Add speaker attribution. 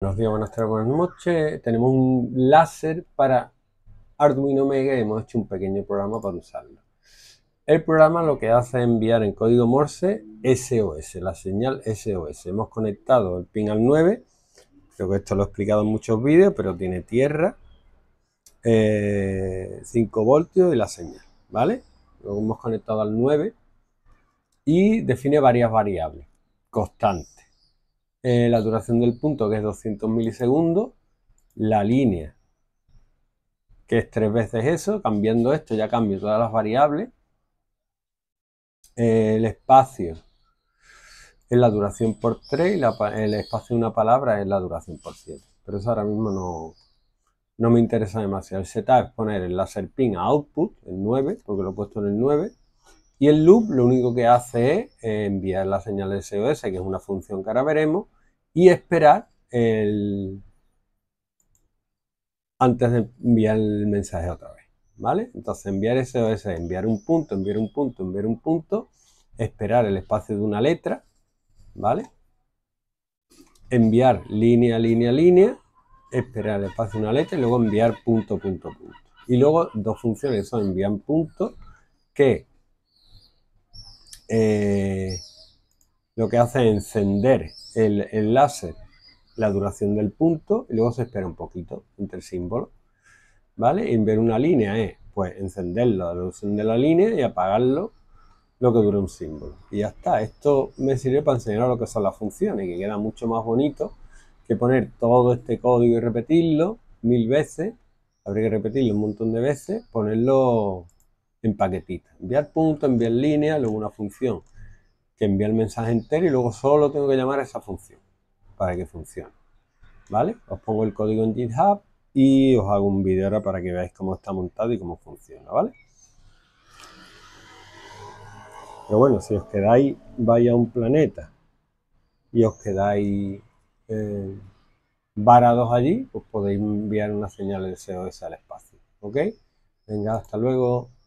Speaker 1: Buenos días, buenas tardes, buenas noches. Tenemos un láser para Arduino Mega y hemos hecho un pequeño programa para usarlo. El programa lo que hace es enviar en código Morse SOS, la señal SOS. Hemos conectado el pin al 9. Creo que esto lo he explicado en muchos vídeos, pero tiene tierra, 5 eh, voltios y la señal, ¿vale? Luego hemos conectado al 9 y define varias variables constantes eh, la duración del punto, que es 200 milisegundos, la línea, que es tres veces eso, cambiando esto ya cambio todas las variables, eh, el espacio es la duración por tres. y el espacio de una palabra es la duración por 7. Pero eso ahora mismo no, no me interesa demasiado. El setup es poner el láser pin a output, el 9, porque lo he puesto en el 9, y el loop lo único que hace es eh, enviar la señal de SOS, que es una función que ahora veremos, y esperar el... antes de enviar el mensaje otra vez. ¿Vale? Entonces enviar SOS, enviar un punto, enviar un punto, enviar un punto, esperar el espacio de una letra, ¿vale? Enviar línea, línea, línea, esperar el espacio de una letra y luego enviar punto, punto, punto. Y luego dos funciones son enviar punto, que eh, lo que hace es encender el, enlace láser la duración del punto y luego se espera un poquito entre el símbolo. ¿Vale? Y en ver una línea es pues encender la duración de la línea y apagarlo lo que dura un símbolo. Y ya está. Esto me sirve para enseñar lo que son las funciones, que queda mucho más bonito que poner todo este código y repetirlo mil veces. Habría que repetirlo un montón de veces, ponerlo en paquetita. Enviar punto, enviar línea, luego una función que envía el mensaje entero y luego solo tengo que llamar a esa función para que funcione. ¿Vale? Os pongo el código en GitHub y os hago un vídeo ahora para que veáis cómo está montado y cómo funciona, ¿vale? Pero bueno, si os quedáis, vaya a un planeta y os quedáis eh, varados allí, pues podéis enviar una señal de SOS al espacio, ¿ok? Venga, hasta luego.